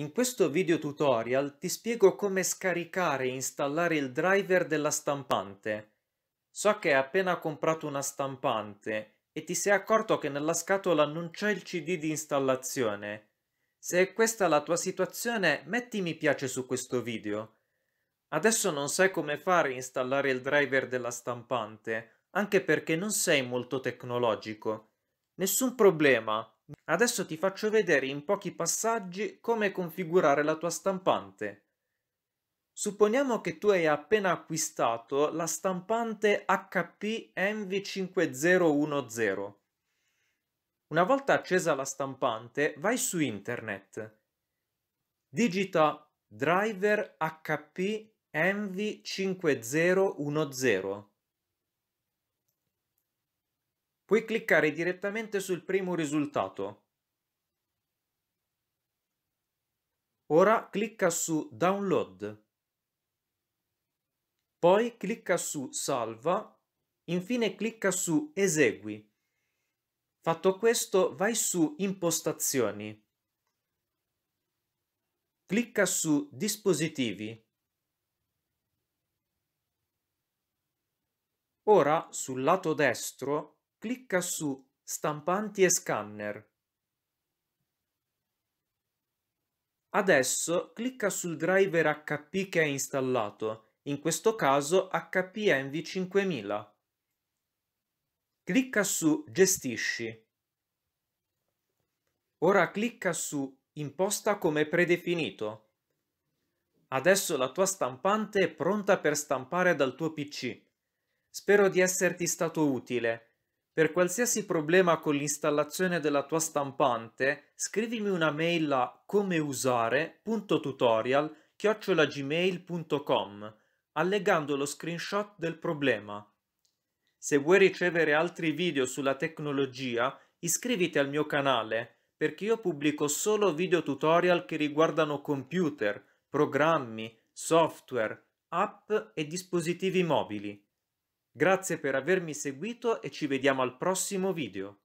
In questo video tutorial ti spiego come scaricare e installare il driver della stampante. So che hai appena comprato una stampante e ti sei accorto che nella scatola non c'è il cd di installazione. Se è questa la tua situazione, metti mi piace su questo video. Adesso non sai come fare a installare il driver della stampante, anche perché non sei molto tecnologico. Nessun problema, Adesso ti faccio vedere in pochi passaggi come configurare la tua stampante. Supponiamo che tu hai appena acquistato la stampante HP Envy 5010. Una volta accesa la stampante, vai su internet. Digita driver HP Envy 5010 puoi cliccare direttamente sul primo risultato. Ora clicca su Download. Poi clicca su Salva. Infine clicca su Esegui. Fatto questo, vai su Impostazioni. Clicca su Dispositivi. Ora, sul lato destro, Clicca su Stampanti e scanner. Adesso clicca sul driver HP che hai installato, in questo caso HP Envy 5000. Clicca su Gestisci. Ora clicca su Imposta come predefinito. Adesso la tua stampante è pronta per stampare dal tuo PC. Spero di esserti stato utile per qualsiasi problema con l'installazione della tua stampante, scrivimi una mail a comeusare.tutorial chiocciolagmail.com allegando lo screenshot del problema. Se vuoi ricevere altri video sulla tecnologia, iscriviti al mio canale perché io pubblico solo video tutorial che riguardano computer, programmi, software, app e dispositivi mobili. Grazie per avermi seguito e ci vediamo al prossimo video.